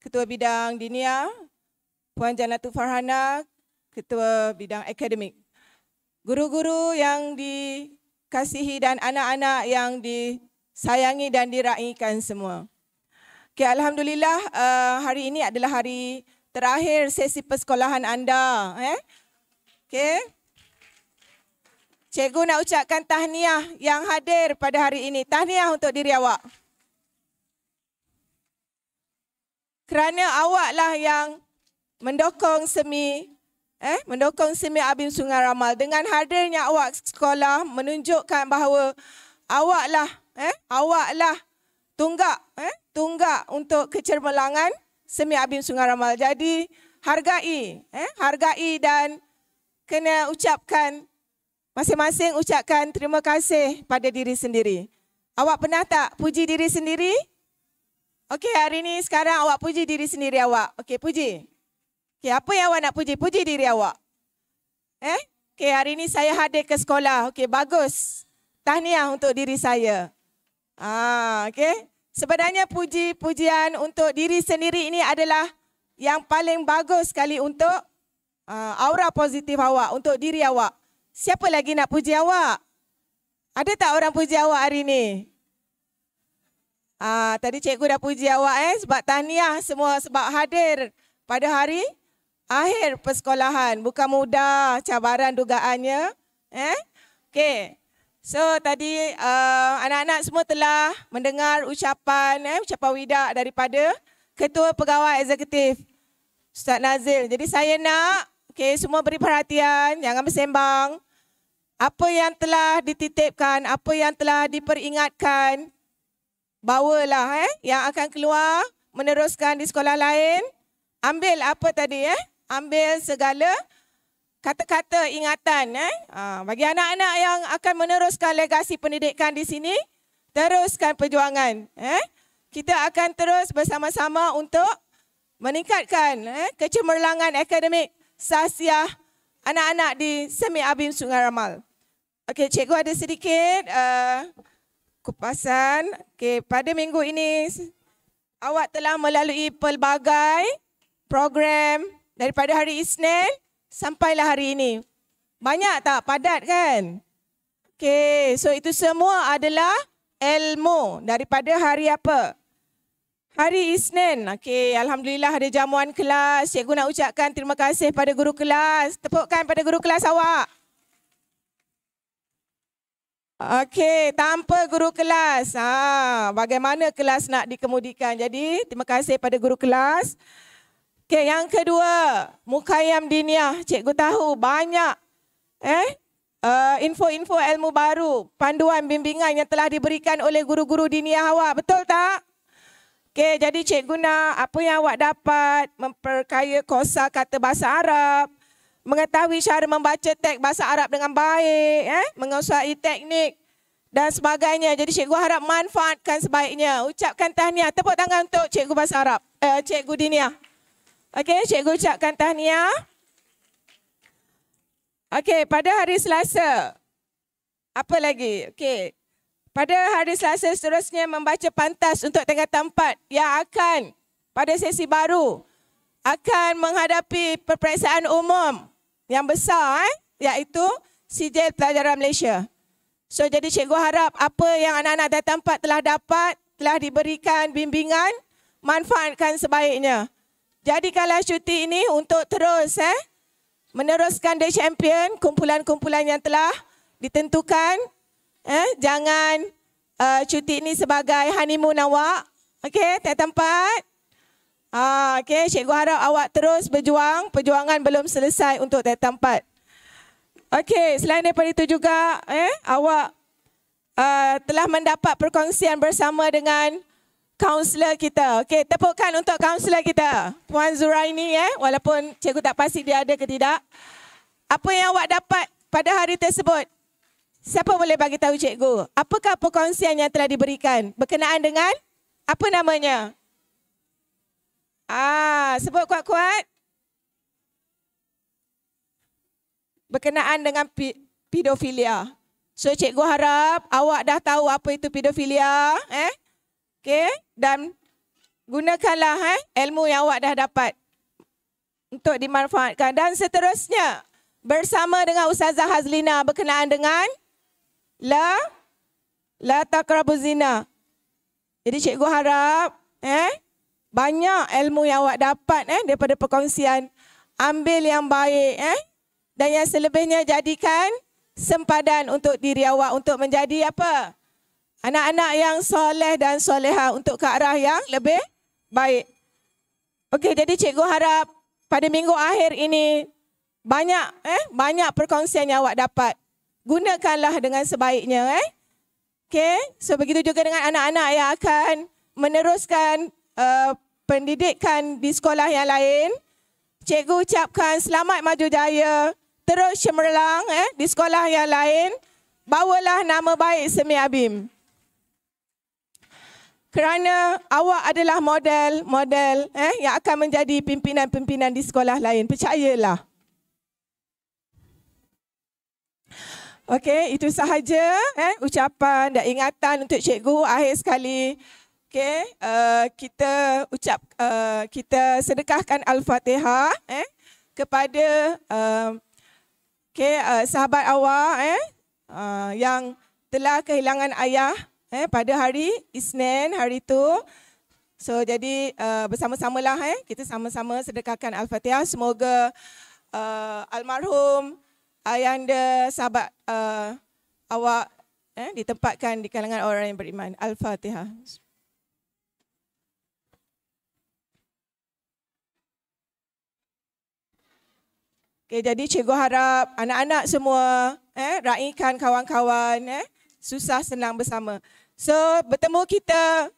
Ketua Bidang Dinia, Puan Janatu Farhana, Ketua Bidang Akademik. Guru-guru yang dikasihi dan anak-anak yang di sayangi dan diraikan semua. Okay, Alhamdulillah uh, hari ini adalah hari terakhir sesi persekolahan anda. Eh? Okay. Cikgu nak ucapkan tahniah yang hadir pada hari ini. Tahniah untuk diri awak. Kerana awaklah yang mendokong semi eh mendokong semi Abim Sungai Ramal dengan hadirnya awak sekolah menunjukkan bahawa awaklah eh, awaklah tunggak eh, tunggak untuk kecermelangan Semi Abim Sungai Ramal. Jadi hargai, eh, hargai dan kena ucapkan masing-masing ucapkan terima kasih pada diri sendiri. Awak pernah tak puji diri sendiri? Okey, hari ini sekarang awak puji diri sendiri awak. Okey, puji. Okey, apa yang awak nak puji? Puji diri awak. Eh? Okey, hari ini saya hadir ke sekolah. Okey, bagus. Tahniah untuk diri saya. Ah, okay. Sebenarnya puji-pujian untuk diri sendiri ini adalah yang paling bagus sekali untuk ah, aura positif awak, untuk diri awak. Siapa lagi nak puji awak? Ada tak orang puji awak hari ini? Ah, tadi cikgu dah puji awak eh sebab tahniah semua sebab hadir pada hari akhir persekolahan. Bukan mudah cabaran dugaannya. Eh? okay. So tadi uh, anak-anak uh, semua telah mendengar ucapan eh, ucapan Wida daripada Ketua Pegawai Eksekutif Ustaz Nazil. Jadi saya nak okay, semua beri perhatian, jangan bersembang. Apa yang telah dititipkan, apa yang telah diperingatkan, bawalah eh, yang akan keluar meneruskan di sekolah lain. Ambil apa tadi? Eh? Ambil segala kata-kata ingatan eh ha, bagi anak-anak yang akan meneruskan legasi pendidikan di sini teruskan perjuangan eh kita akan terus bersama-sama untuk meningkatkan eh kecemerlangan akademik sasiah anak-anak di Semi Abim Sungai Ramal. Okey cikgu ada sedikit uh, kupasan. Okey pada minggu ini awak telah melalui pelbagai program daripada hari Isnin sampailah hari ini. Banyak tak? Padat kan? Okay, so itu semua adalah ilmu daripada hari apa? Hari Isnin. Okay, Alhamdulillah ada jamuan kelas. Cikgu nak ucapkan terima kasih pada guru kelas. Tepukkan pada guru kelas awak. Okey, tanpa guru kelas. Ha, bagaimana kelas nak dikemudikan? Jadi, terima kasih pada guru kelas. Okey, yang kedua, mukayam diniah. Cikgu tahu banyak eh uh, info-info ilmu baru, panduan bimbingan yang telah diberikan oleh guru-guru diniah awak. Betul tak? Okey, jadi cikgu nak apa yang awak dapat memperkaya kosa kata bahasa Arab, mengetahui cara membaca teks bahasa Arab dengan baik, eh, menguasai teknik dan sebagainya. Jadi cikgu harap manfaatkan sebaiknya. Ucapkan tahniah. Tepuk tangan untuk cikgu bahasa Arab. Eh, cikgu Diniah. Okey, cikgu ucapkan tahniah. Okey, pada hari Selasa. Apa lagi? Okey. Pada hari Selasa seterusnya membaca pantas untuk tingkatan tempat. yang akan pada sesi baru akan menghadapi peperiksaan umum yang besar eh, iaitu sijil pelajaran Malaysia. So jadi cikgu harap apa yang anak-anak datang tempat telah dapat, telah diberikan bimbingan, manfaatkan sebaiknya. Jadi kalau cuti ini untuk terus eh meneruskan The Champion, kumpulan-kumpulan yang telah ditentukan. Eh, jangan uh, cuti ini sebagai honeymoon awak. Okey, tak tempat. Ah, okey, cikgu harap awak terus berjuang. Perjuangan belum selesai untuk tak tempat. Okey, selain daripada itu juga, eh, awak uh, telah mendapat perkongsian bersama dengan kaunselor kita. Okey, tepukan untuk kaunselor kita. Puan Zuraini eh, walaupun cikgu tak pasti dia ada ke tidak. Apa yang awak dapat pada hari tersebut? Siapa boleh bagi tahu cikgu? Apakah perkongsian yang telah diberikan berkenaan dengan apa namanya? Ah, sebut kuat-kuat. Berkenaan dengan pedofilia. So cikgu harap awak dah tahu apa itu pedofilia, eh? Okey dan gunakanlah eh, ilmu yang awak dah dapat untuk dimanfaatkan. Dan seterusnya, bersama dengan Ustazah Hazlina berkenaan dengan La La Takrabu Zina. Jadi cikgu harap eh, banyak ilmu yang awak dapat eh, daripada perkongsian. Ambil yang baik eh, dan yang selebihnya jadikan sempadan untuk diri awak untuk menjadi apa? anak-anak yang soleh dan soleha untuk ke arah yang lebih baik. Okey, jadi cikgu harap pada minggu akhir ini banyak eh banyak perkongsian yang awak dapat. Gunakanlah dengan sebaiknya eh. Okey, so begitu juga dengan anak-anak yang akan meneruskan uh, pendidikan di sekolah yang lain. Cikgu ucapkan selamat maju jaya, terus cemerlang eh di sekolah yang lain. Bawalah nama baik Semi Abim kerana awak adalah model-model eh, yang akan menjadi pimpinan-pimpinan di sekolah lain. Percayalah. Okey, itu sahaja eh, ucapan dan ingatan untuk cikgu akhir sekali. Okey, uh, kita ucap uh, kita sedekahkan al-Fatihah eh kepada uh, eh, okay, uh, sahabat awak eh uh, yang telah kehilangan ayah eh, pada hari Isnin hari itu, So jadi uh, bersama-samalah eh kita sama-sama sedekahkan al-Fatihah semoga uh, almarhum ayanda sahabat uh, awak eh ditempatkan di kalangan orang yang beriman. Al-Fatihah. Okay, jadi cikgu harap anak-anak semua eh raikan kawan-kawan eh susah senang bersama. So bertemu kita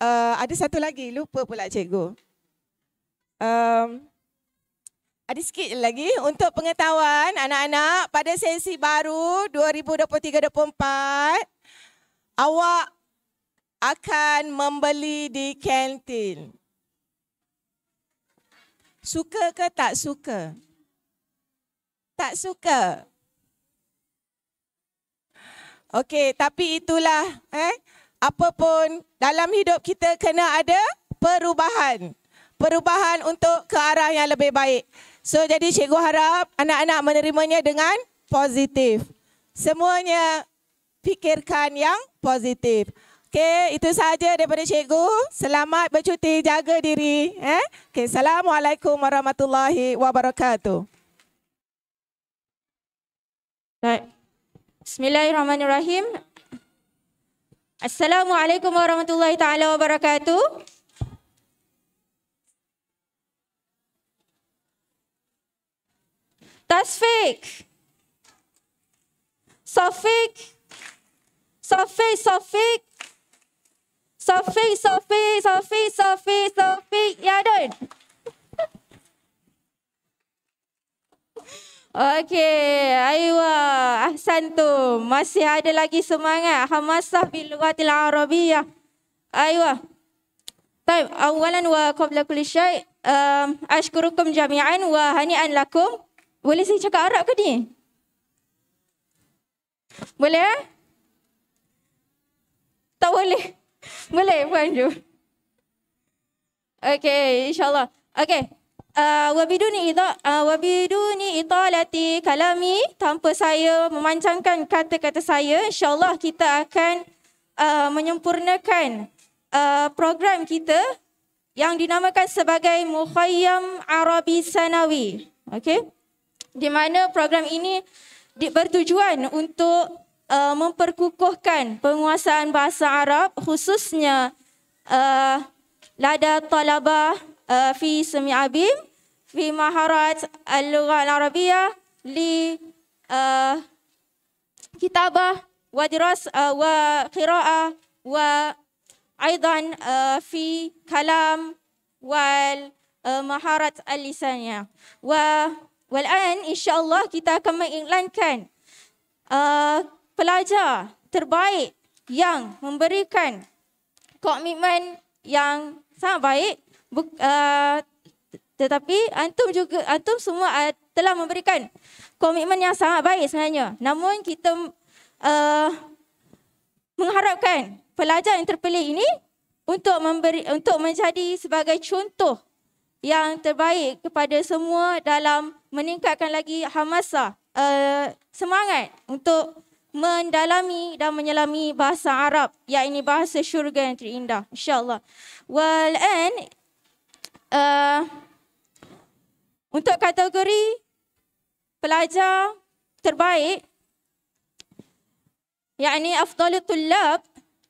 uh, ada satu lagi lupa pula cikgu. Um, ada sikit lagi untuk pengetahuan anak-anak pada sesi baru 2023-2024 awak akan membeli di kantin. Suka ke tak suka? Tak suka. Okey, tapi itulah eh apapun dalam hidup kita kena ada perubahan. Perubahan untuk ke arah yang lebih baik. So jadi cikgu harap anak-anak menerimanya dengan positif. Semuanya fikirkan yang positif. Okey, itu sahaja daripada cikgu. Selamat bercuti, jaga diri. Eh? Okay, Assalamualaikum warahmatullahi wabarakatuh. Right. Bismillahirrahmanirrahim. Assalamualaikum warahmatullahi taala wabarakatuh. Tasfik. Safik. Safi, Safik. Safi, Safi, Safi, Safi, Safi, Safi. Ya, dude. Okey, aywa Ahsan tu masih ada lagi semangat hamasah bil lughatil arabiyah. Aywa. Taib, awalan wa qabla kulli syai um, ashkurukum jami'an wa hani'an lakum. Boleh saya cakap Arab ke ni? Boleh? Eh? Tak boleh. Boleh, Puan Ju. Okey, insyaAllah. Okey, wabiduni ita uh, wabiduni italati uh, kalami tanpa saya memancangkan kata-kata saya insyaallah kita akan uh, menyempurnakan uh, program kita yang dinamakan sebagai Mukhayyam Arabi Sanawi. Okey. Di mana program ini bertujuan untuk uh, memperkukuhkan penguasaan bahasa Arab khususnya uh, lada talabah Uh, fi semi abim fi maharat al-lugha al-arabiyya li uh, kitabah wa diras uh, wa qira'ah wa aidan fi kalam wal maharat al-lisaniyya wa wal an insyaallah kita akan mengiklankan pelajar terbaik yang memberikan komitmen yang sangat baik Buk, uh, tetapi antum juga antum semua uh, telah memberikan komitmen yang sangat baik sebenarnya. Namun kita uh, mengharapkan pelajar yang terpilih ini untuk memberi untuk menjadi sebagai contoh yang terbaik kepada semua dalam meningkatkan lagi hamasa uh, semangat untuk mendalami dan menyelami bahasa Arab yakni bahasa syurga yang terindah insyaallah. Well and Eh, untuk kategori pelajar terbaik yakni afdalut tullab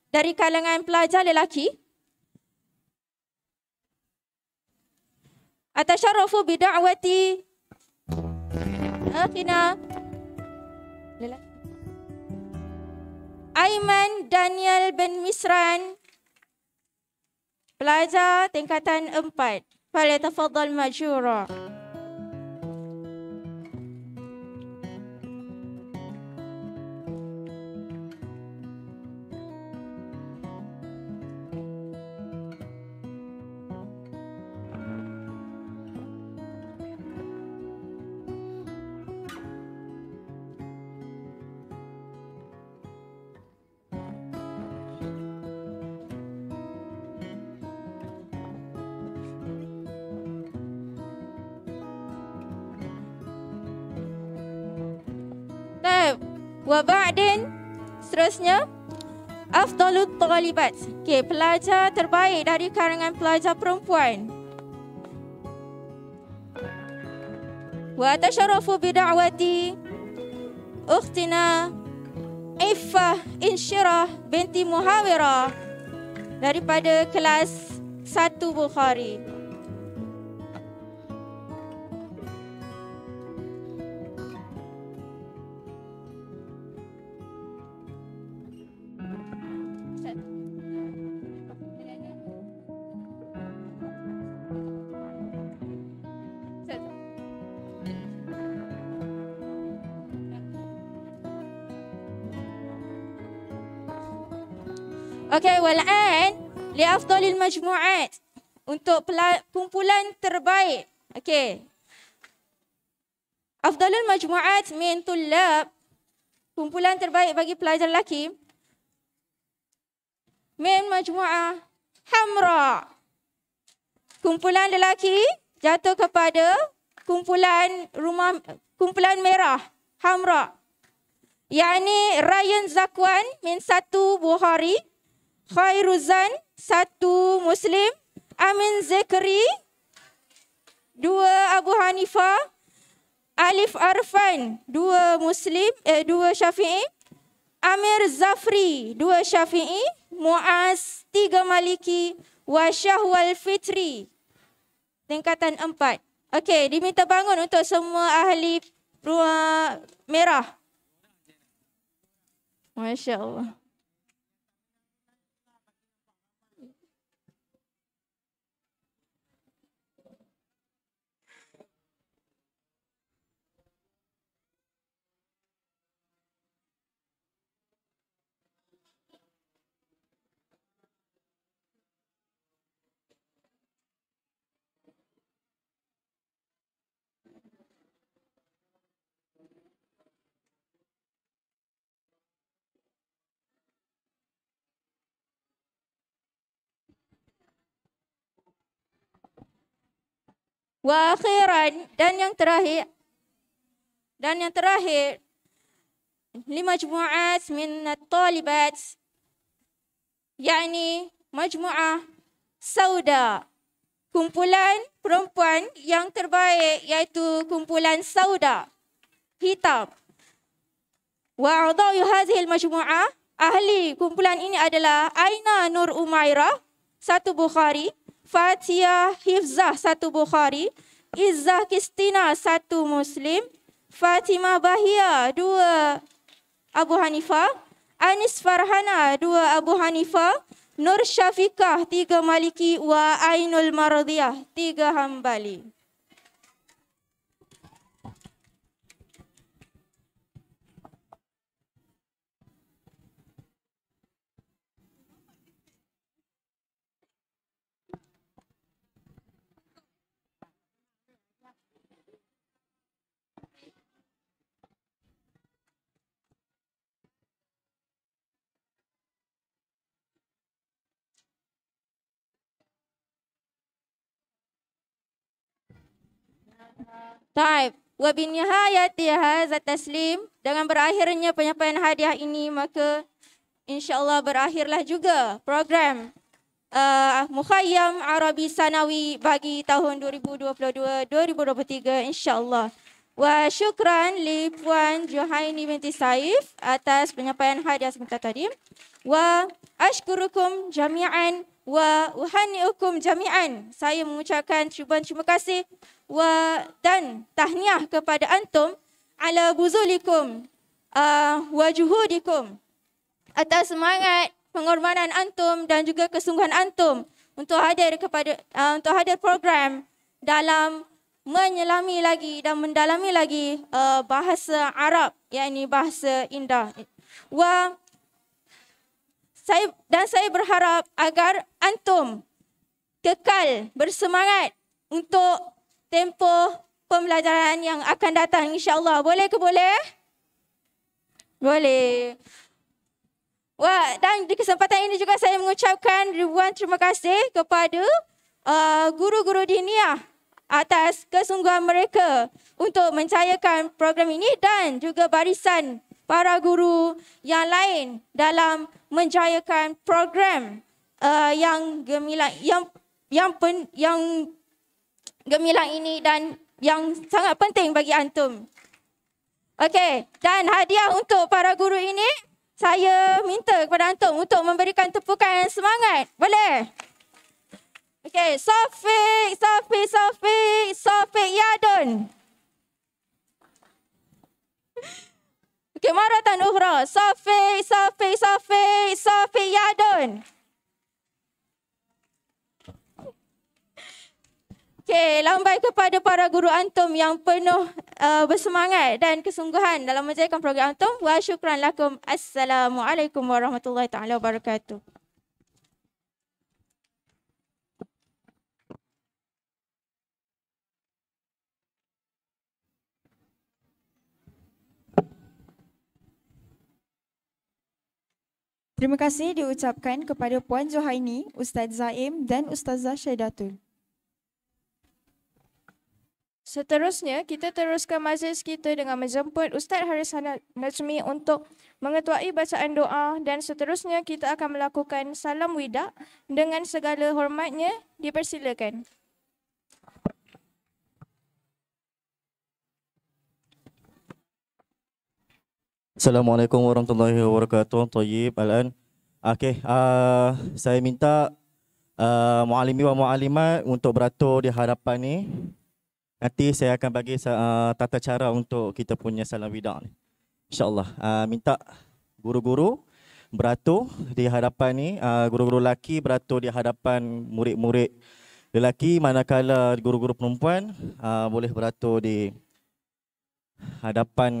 dari kalangan pelajar lelaki Atas bi da'wati akhina eh, lelaki Aiman Daniel bin Misran pelajar tingkatan empat. فليتفضل مأجورا Malu Talibat. Okey, pelajar terbaik dari kalangan pelajar perempuan. Wa tasharafu bi da'wati ukhtina Iffah Insyirah binti Muhawira daripada kelas 1 Bukhari. Okey, walaan li afdalil majmu'at untuk kumpulan terbaik. Okey. Afdalul majmu'at min tulab kumpulan terbaik bagi pelajar lelaki min majmua hamra kumpulan lelaki jatuh kepada kumpulan rumah kumpulan merah hamra yakni Ryan Zakwan min satu Bukhari Khairuzan, satu Muslim. Amin Zekri, dua Abu Hanifah. Alif Arfan, dua Muslim, eh, dua Syafi'i. Amir Zafri, dua Syafi'i. Muaz, tiga Maliki. Wasyah Wal Fitri, tingkatan empat. Okey, diminta bangun untuk semua ahli ruang merah. Masya Allah. wa akhiran dan yang terakhir dan yang terakhir lima jumaat minat talibat yakni majmuah sauda kumpulan perempuan yang terbaik iaitu kumpulan sauda hitam wa adau hadhihi majmuah ahli kumpulan ini adalah aina nur umairah satu bukhari Fatia Hifzah satu Bukhari, Izzah Kistina satu Muslim, Fatima Bahia dua Abu Hanifa, Anis Farhana dua Abu Hanifa, Nur Syafiqah tiga Maliki wa Ainul Mardiyah tiga Hambali. Taib. Wa binihayati hazat taslim. Dengan berakhirnya penyampaian hadiah ini, maka insya Allah berakhirlah juga program uh, Mukhayyam Arabi Sanawi bagi tahun 2022-2023 Insya Allah. Wa syukran li Puan Johaini binti Saif atas penyampaian hadiah sebentar tadi. Wa ashkurukum jami'an wa uhani'ukum jami'an. Saya mengucapkan cuban terima kasih wa dan tahniah kepada antum ala buzulikum uh, ah, wa juhudikum atas semangat pengorbanan antum dan juga kesungguhan antum untuk hadir kepada uh, untuk hadir program dalam menyelami lagi dan mendalami lagi uh, bahasa Arab yakni bahasa indah wa saya dan saya berharap agar antum kekal bersemangat untuk tempoh pembelajaran yang akan datang insyaAllah. Boleh ke boleh? Boleh. Wah, dan di kesempatan ini juga saya mengucapkan ribuan terima kasih kepada uh, guru-guru uh, diniah atas kesungguhan mereka untuk mencayakan program ini dan juga barisan para guru yang lain dalam mencayakan program uh, yang gemilang yang yang pen, yang gemilang ini dan yang sangat penting bagi antum. Okey, dan hadiah untuk para guru ini saya minta kepada antum untuk memberikan tepukan semangat. Boleh? Okey, Sofik, Sofik, Sofik, Sofik Yadun. Okey, Maratan Uhra. Sofik, Sofik, Sofik, Sofik Yadun. Sofik Yadun. Okey, lambai kepada para guru antum yang penuh uh, bersemangat dan kesungguhan dalam menjayakan program antum. Wa syukran lakum. Assalamualaikum warahmatullahi taala wabarakatuh. Terima kasih diucapkan kepada Puan Johaini, Ustaz Zaim dan Ustazah Syedatul. Seterusnya, kita teruskan majlis kita dengan menjemput Ustaz Haris Najmi untuk mengetuai bacaan doa dan seterusnya kita akan melakukan salam widak dengan segala hormatnya. Dipersilakan. Assalamualaikum warahmatullahi wabarakatuh. Tayyib Al-An. Okay, uh, ah, saya minta uh, ah, mu'alimi wa mu'alimat untuk beratur di hadapan ini. Nanti saya akan bagi uh, tata cara untuk kita punya salam wida ni. InsyaAllah. Uh, minta guru-guru beratur di hadapan ni. Uh, guru-guru lelaki beratur di hadapan murid-murid lelaki. Manakala guru-guru perempuan uh, boleh beratur di hadapan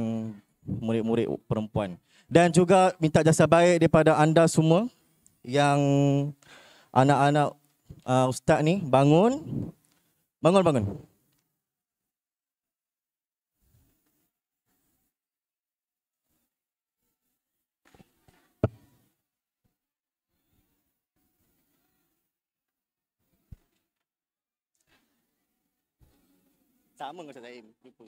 murid-murid perempuan. Dan juga minta jasa baik daripada anda semua yang anak-anak uh, ustaz ni Bangun, bangun. Bangun. Sama dengan Ustaz Zahim. Lupa.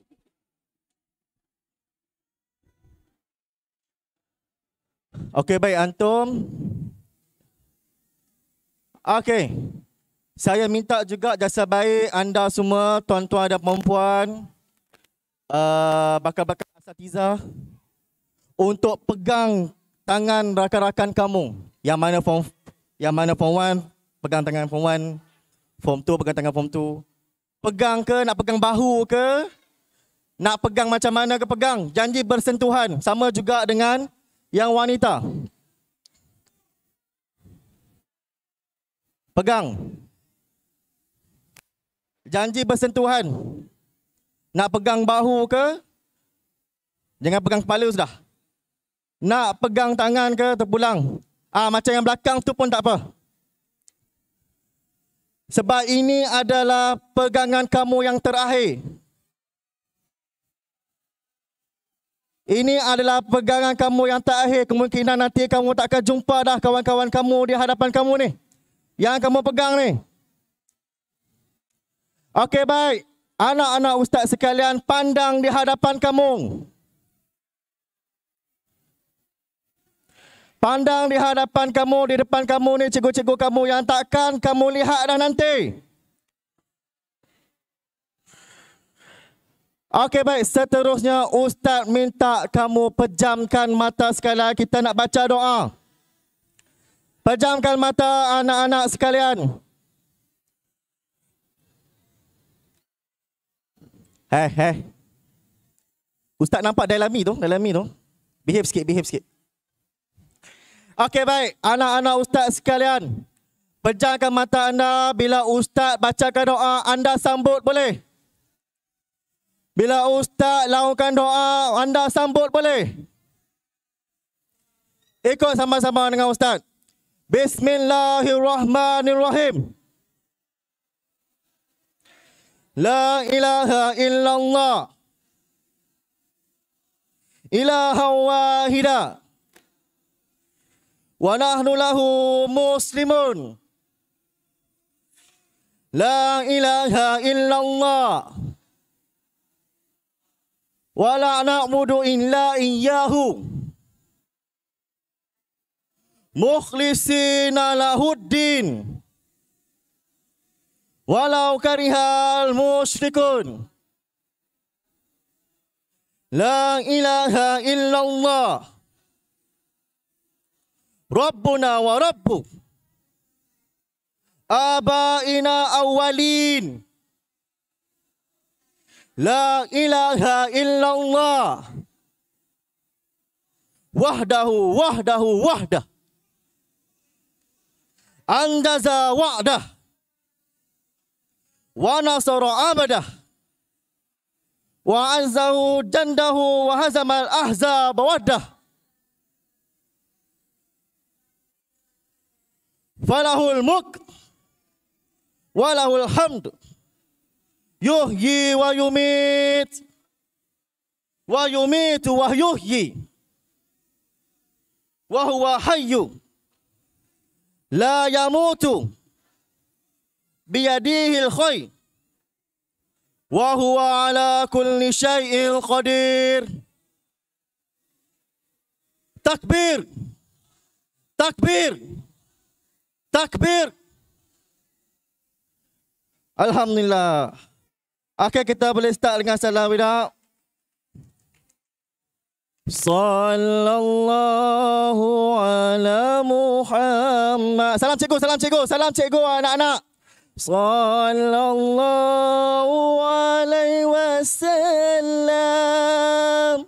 Okey, baik Antum. Okey. Saya minta juga jasa baik anda semua, tuan-tuan dan perempuan, uh, bakal-bakal Asatiza, untuk pegang tangan rakan-rakan kamu. Yang mana form yang mana form 1, pegang tangan form 1, form 2, pegang tangan form 2 pegang ke, nak pegang bahu ke, nak pegang macam mana ke pegang. Janji bersentuhan sama juga dengan yang wanita. Pegang. Janji bersentuhan. Nak pegang bahu ke? Jangan pegang kepala sudah. Nak pegang tangan ke terpulang? Ah macam yang belakang tu pun tak apa. Sebab ini adalah pegangan kamu yang terakhir. Ini adalah pegangan kamu yang terakhir. Kemungkinan nanti kamu tak akan jumpa dah kawan-kawan kamu di hadapan kamu ni. Yang kamu pegang ni. Okey baik. Anak-anak ustaz sekalian pandang di hadapan kamu. pandang di hadapan kamu, di depan kamu ni cikgu-cikgu kamu yang takkan kamu lihat dah nanti. Okey baik, seterusnya Ustaz minta kamu pejamkan mata sekali lagi. Kita nak baca doa. Pejamkan mata anak-anak sekalian. Hei, hei. Ustaz nampak dalami tu, dalami tu. Behave sikit, behave sikit. Okey baik, anak-anak ustaz sekalian. Pejamkan mata anda bila ustaz bacakan doa, anda sambut boleh? Bila ustaz laungkan doa, anda sambut boleh? Ikut sama-sama dengan ustaz. Bismillahirrahmanirrahim. La ilaha illallah. Ilaha wahidah wa nahnu lahu muslimun la ilaha illallah wa la na'budu illa iyyahu mukhlisina lahuddin walau karihal musyrikun la ilaha illallah Rabbuna wa Rabbuk. Abaina awalin, La ilaha illallah. Wahdahu, wahdahu, wahdah. Anjaza wa'dah. Wa nasara abadah. Wa anzahu jandahu wa hazamal ahzab wa'dah. فله الملك وله الحمد يحيي ويميت ويميت ويحيي وهو حي لا يموت بيده الخير وهو على كل شيء قدير تكبير تكبير takbir. Alhamdulillah. Okay, kita boleh start dengan salam widak. صلى الله على محمد سلام شيكو سلام شيكو سلام شيكو انا انا صلى الله عليه وسلم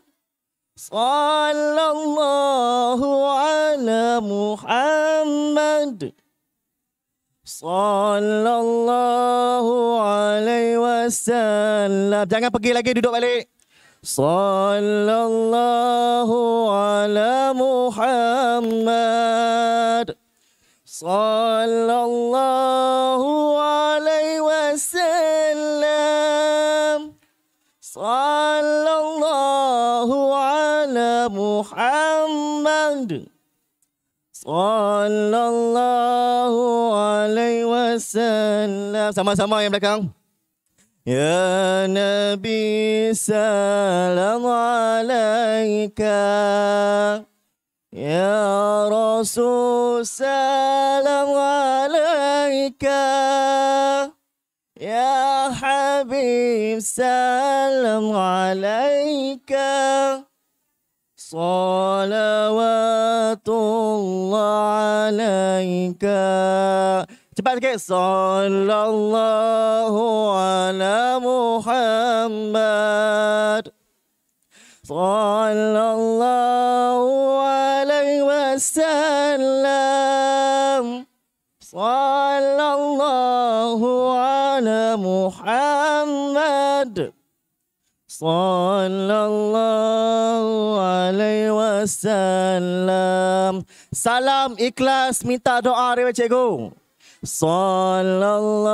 صلى الله على محمد صلى الله عليه وسلم jangan pergi lagi duduk balik صلى الله على محمد صلى الله عليه وسلم صلى الله على محمد sallallahu alaihi wasallam sama-sama yang belakang Ya Nabi salam alaika Ya Rasul salam alaika Ya Habib salam alaika صلوات الله عليك Cepat sikit. Sallallahu ala Muhammad. Sallallahu alaihi wasallam. Sallallahu ala Muhammad. sallallahu alaihi wasallam. Salam ikhlas minta doa riwayat cikgu. Sallallahu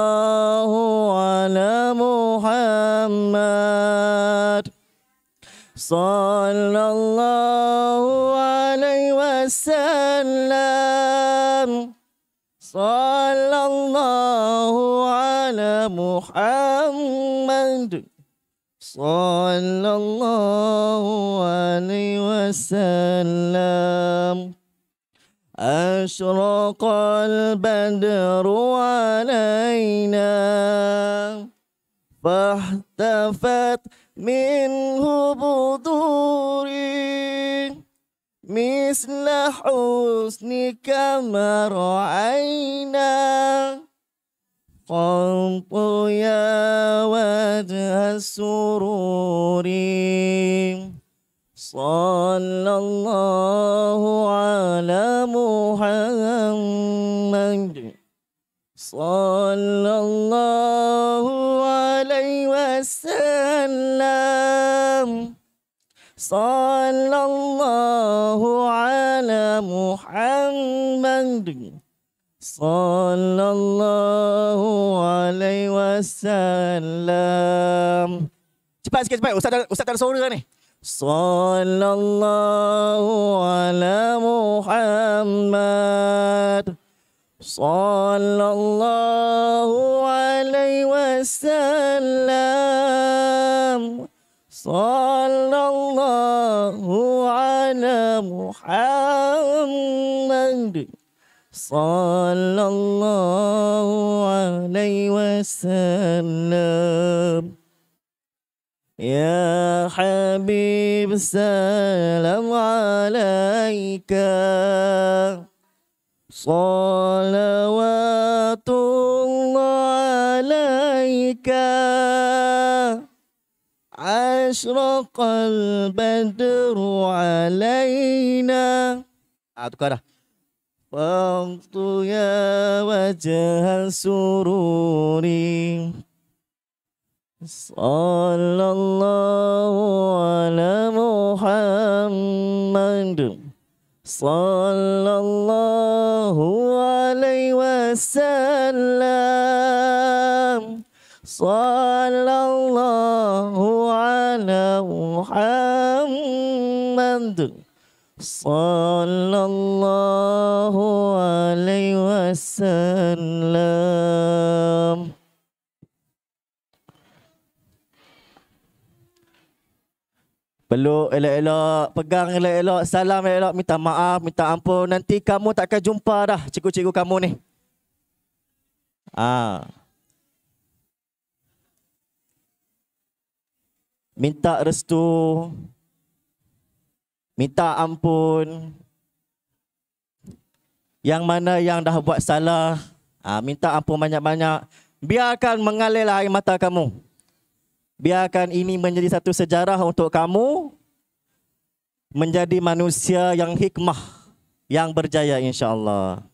ala Muhammad Sallallahu alaihi wasallam Sallallahu ala Muhammad صلى الله عليه وسلم أشرق البدر علينا فاحتفت منه بدوري مثل حسنك ما رأينا قط يا وجه السرور صلى الله على محمد صلى الله عليه وسلم صلى الله على محمد صلى الله عليه وسلم cepat sikit cepat ustaz ustaz tak ada suara ni صلى الله على محمد صلى الله عليه وسلم صلى الله على محمد صلى الله عليه وسلم يا حبيب سلام عليك صلوات الله عليك أشرق البدر علينا وقت يا وجه السرور صلى الله على محمد صلى الله عليه وسلم صلى sallallahu alaihi wasallam Peluk elok-elok, pegang elok-elok, salam elok-elok, minta maaf, minta ampun. Nanti kamu tak akan jumpa dah cikgu-cikgu kamu ni. Ah. Minta restu, minta ampun yang mana yang dah buat salah ha, minta ampun banyak-banyak biarkan mengalirlah air mata kamu biarkan ini menjadi satu sejarah untuk kamu menjadi manusia yang hikmah yang berjaya insya-Allah